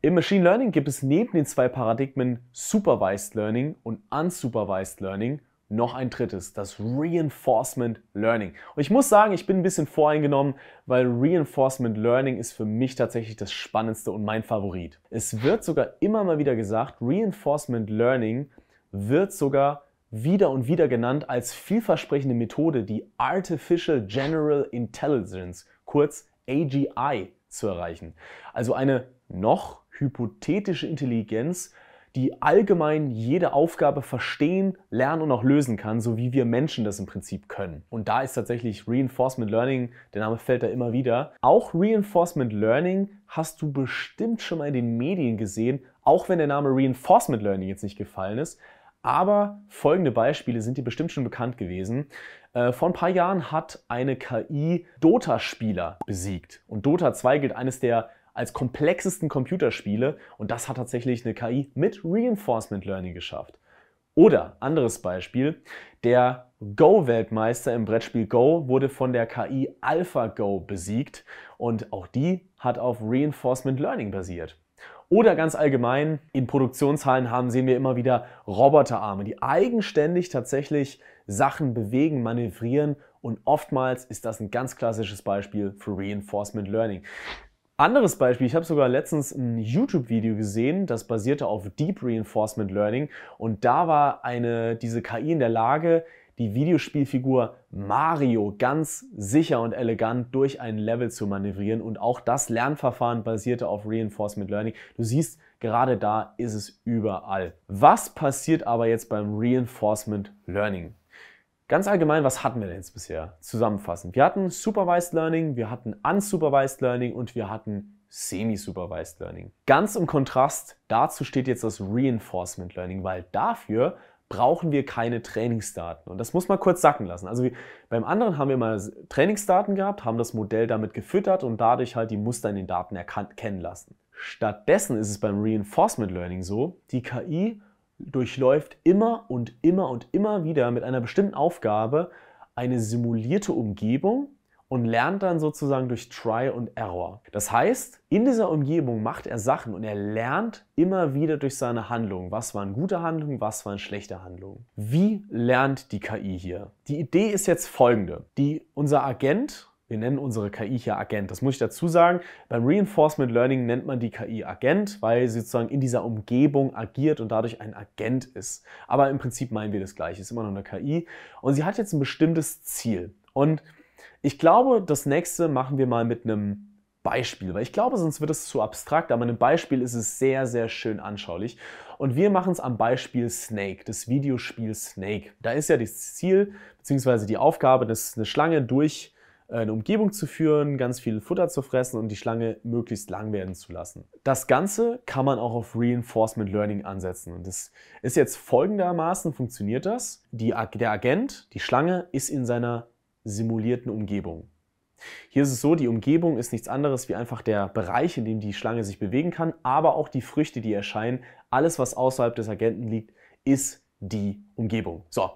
Im Machine Learning gibt es neben den zwei Paradigmen Supervised Learning und Unsupervised Learning noch ein drittes, das Reinforcement Learning. Und ich muss sagen, ich bin ein bisschen voreingenommen, weil Reinforcement Learning ist für mich tatsächlich das Spannendste und mein Favorit. Es wird sogar immer mal wieder gesagt, Reinforcement Learning wird sogar wieder und wieder genannt als vielversprechende Methode, die Artificial General Intelligence, kurz AGI zu erreichen. Also eine noch hypothetische Intelligenz, die allgemein jede Aufgabe verstehen, lernen und auch lösen kann, so wie wir Menschen das im Prinzip können. Und da ist tatsächlich Reinforcement Learning, der Name fällt da immer wieder. Auch Reinforcement Learning hast du bestimmt schon mal in den Medien gesehen, auch wenn der Name Reinforcement Learning jetzt nicht gefallen ist. Aber folgende Beispiele sind dir bestimmt schon bekannt gewesen. Äh, vor ein paar Jahren hat eine KI Dota-Spieler besiegt. Und Dota 2 gilt eines der als komplexesten Computerspiele und das hat tatsächlich eine KI mit Reinforcement Learning geschafft. Oder anderes Beispiel, der Go-Weltmeister im Brettspiel Go wurde von der KI AlphaGo besiegt und auch die hat auf Reinforcement Learning basiert. Oder ganz allgemein, in Produktionshallen haben, sehen wir immer wieder Roboterarme, die eigenständig tatsächlich Sachen bewegen, manövrieren und oftmals ist das ein ganz klassisches Beispiel für Reinforcement Learning. Anderes Beispiel, ich habe sogar letztens ein YouTube-Video gesehen, das basierte auf Deep Reinforcement Learning und da war eine, diese KI in der Lage, die Videospielfigur Mario ganz sicher und elegant durch ein Level zu manövrieren. Und auch das Lernverfahren basierte auf Reinforcement Learning. Du siehst, gerade da ist es überall. Was passiert aber jetzt beim Reinforcement Learning? Ganz allgemein, was hatten wir denn jetzt bisher? Zusammenfassend. Wir hatten Supervised Learning, wir hatten Unsupervised Learning und wir hatten Semi-Supervised Learning. Ganz im Kontrast dazu steht jetzt das Reinforcement Learning, weil dafür brauchen wir keine Trainingsdaten. Und das muss man kurz sacken lassen. Also beim anderen haben wir mal Trainingsdaten gehabt, haben das Modell damit gefüttert und dadurch halt die Muster in den Daten erkennen lassen. Stattdessen ist es beim Reinforcement Learning so, die KI durchläuft immer und immer und immer wieder mit einer bestimmten Aufgabe eine simulierte Umgebung und lernt dann sozusagen durch Try und Error. Das heißt, in dieser Umgebung macht er Sachen und er lernt immer wieder durch seine Handlungen. Was waren gute Handlungen, was waren schlechte Handlungen? Wie lernt die KI hier? Die Idee ist jetzt folgende. Die, unser Agent, wir nennen unsere KI hier Agent. Das muss ich dazu sagen. Beim Reinforcement Learning nennt man die KI Agent, weil sie sozusagen in dieser Umgebung agiert und dadurch ein Agent ist. Aber im Prinzip meinen wir das gleiche. Ist immer noch eine KI. Und sie hat jetzt ein bestimmtes Ziel. Und ich glaube, das nächste machen wir mal mit einem Beispiel, weil ich glaube, sonst wird es zu abstrakt, aber einem Beispiel ist es sehr, sehr schön anschaulich. Und wir machen es am Beispiel Snake, das Videospiel Snake. Da ist ja das Ziel bzw. die Aufgabe, dass eine Schlange durch äh, eine Umgebung zu führen, ganz viel Futter zu fressen und die Schlange möglichst lang werden zu lassen. Das Ganze kann man auch auf Reinforcement Learning ansetzen. Und das ist jetzt folgendermaßen funktioniert das. Die, der Agent, die Schlange, ist in seiner simulierten Umgebung. Hier ist es so, die Umgebung ist nichts anderes wie einfach der Bereich, in dem die Schlange sich bewegen kann, aber auch die Früchte, die erscheinen. Alles, was außerhalb des Agenten liegt, ist die Umgebung. So,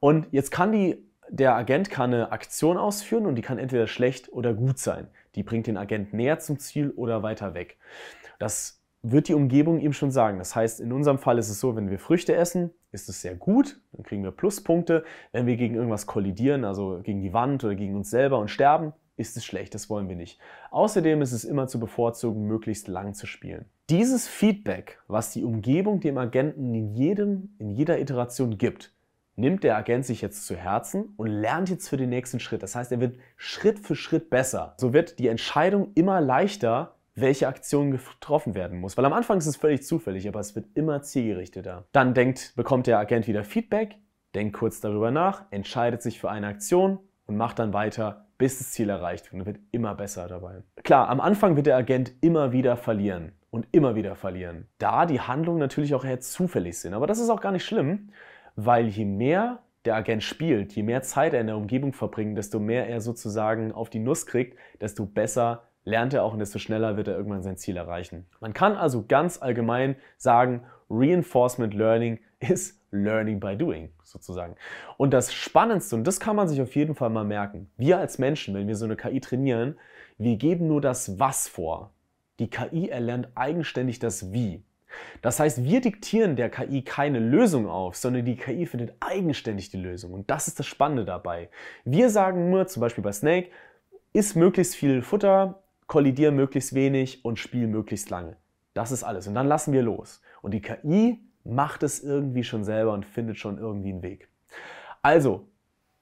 und jetzt kann die, der Agent kann eine Aktion ausführen und die kann entweder schlecht oder gut sein. Die bringt den Agent näher zum Ziel oder weiter weg. Das wird die Umgebung ihm schon sagen. Das heißt, in unserem Fall ist es so, wenn wir Früchte essen, ist es sehr gut, dann kriegen wir Pluspunkte. Wenn wir gegen irgendwas kollidieren, also gegen die Wand oder gegen uns selber und sterben, ist es schlecht, das wollen wir nicht. Außerdem ist es immer zu bevorzugen, möglichst lang zu spielen. Dieses Feedback, was die Umgebung dem Agenten in, jedem, in jeder Iteration gibt, nimmt der Agent sich jetzt zu Herzen und lernt jetzt für den nächsten Schritt. Das heißt, er wird Schritt für Schritt besser. So wird die Entscheidung immer leichter, welche Aktion getroffen werden muss. Weil am Anfang ist es völlig zufällig, aber es wird immer zielgerichteter. Dann denkt, bekommt der Agent wieder Feedback, denkt kurz darüber nach, entscheidet sich für eine Aktion und macht dann weiter, bis das Ziel erreicht wird und wird immer besser dabei. Klar, am Anfang wird der Agent immer wieder verlieren und immer wieder verlieren, da die Handlungen natürlich auch eher zufällig sind. Aber das ist auch gar nicht schlimm, weil je mehr der Agent spielt, je mehr Zeit er in der Umgebung verbringt, desto mehr er sozusagen auf die Nuss kriegt, desto besser lernt er auch und desto schneller wird er irgendwann sein Ziel erreichen. Man kann also ganz allgemein sagen, Reinforcement Learning ist Learning by Doing sozusagen. Und das Spannendste, und das kann man sich auf jeden Fall mal merken, wir als Menschen, wenn wir so eine KI trainieren, wir geben nur das Was vor. Die KI erlernt eigenständig das Wie. Das heißt, wir diktieren der KI keine Lösung auf, sondern die KI findet eigenständig die Lösung. Und das ist das Spannende dabei. Wir sagen nur, zum Beispiel bei Snake, isst möglichst viel Futter, kollidiere möglichst wenig und spiele möglichst lange. Das ist alles. Und dann lassen wir los. Und die KI macht es irgendwie schon selber und findet schon irgendwie einen Weg. Also,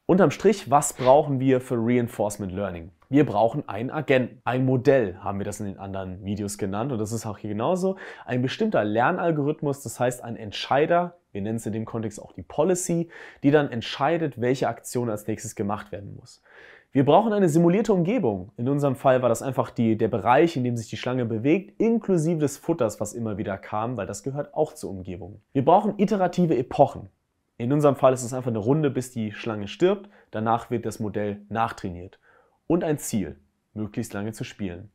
unterm Strich, was brauchen wir für Reinforcement Learning? Wir brauchen einen Agenten. Ein Modell haben wir das in den anderen Videos genannt und das ist auch hier genauso. Ein bestimmter Lernalgorithmus, das heißt ein Entscheider, wir nennen es in dem Kontext auch die Policy, die dann entscheidet, welche Aktion als nächstes gemacht werden muss. Wir brauchen eine simulierte Umgebung. In unserem Fall war das einfach die, der Bereich, in dem sich die Schlange bewegt, inklusive des Futters, was immer wieder kam, weil das gehört auch zur Umgebung. Wir brauchen iterative Epochen. In unserem Fall ist es einfach eine Runde, bis die Schlange stirbt. Danach wird das Modell nachtrainiert. Und ein Ziel, möglichst lange zu spielen.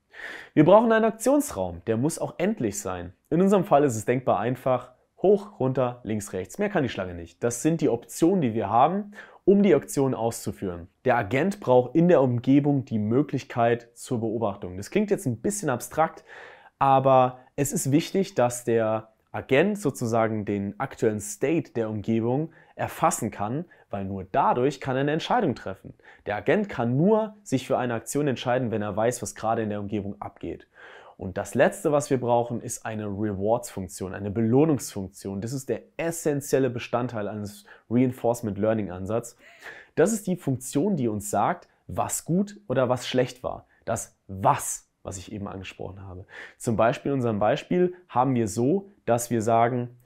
Wir brauchen einen Aktionsraum, der muss auch endlich sein. In unserem Fall ist es denkbar einfach. Hoch, runter, links, rechts. Mehr kann die Schlange nicht. Das sind die Optionen, die wir haben, um die Aktion auszuführen. Der Agent braucht in der Umgebung die Möglichkeit zur Beobachtung. Das klingt jetzt ein bisschen abstrakt, aber es ist wichtig, dass der Agent sozusagen den aktuellen State der Umgebung erfassen kann, weil nur dadurch kann er eine Entscheidung treffen. Der Agent kann nur sich für eine Aktion entscheiden, wenn er weiß, was gerade in der Umgebung abgeht. Und das letzte, was wir brauchen, ist eine Rewards-Funktion, eine Belohnungsfunktion. Das ist der essentielle Bestandteil eines Reinforcement Learning-Ansatz. Das ist die Funktion, die uns sagt, was gut oder was schlecht war. Das Was, was ich eben angesprochen habe. Zum Beispiel in unserem Beispiel haben wir so, dass wir sagen,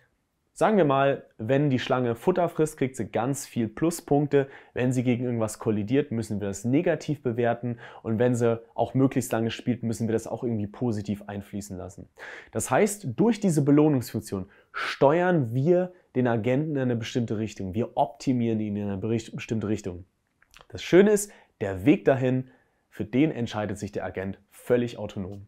Sagen wir mal, wenn die Schlange Futter frisst, kriegt sie ganz viel Pluspunkte. Wenn sie gegen irgendwas kollidiert, müssen wir das negativ bewerten. Und wenn sie auch möglichst lange spielt, müssen wir das auch irgendwie positiv einfließen lassen. Das heißt, durch diese Belohnungsfunktion steuern wir den Agenten in eine bestimmte Richtung. Wir optimieren ihn in eine bestimmte Richtung. Das Schöne ist, der Weg dahin, für den entscheidet sich der Agent völlig autonom.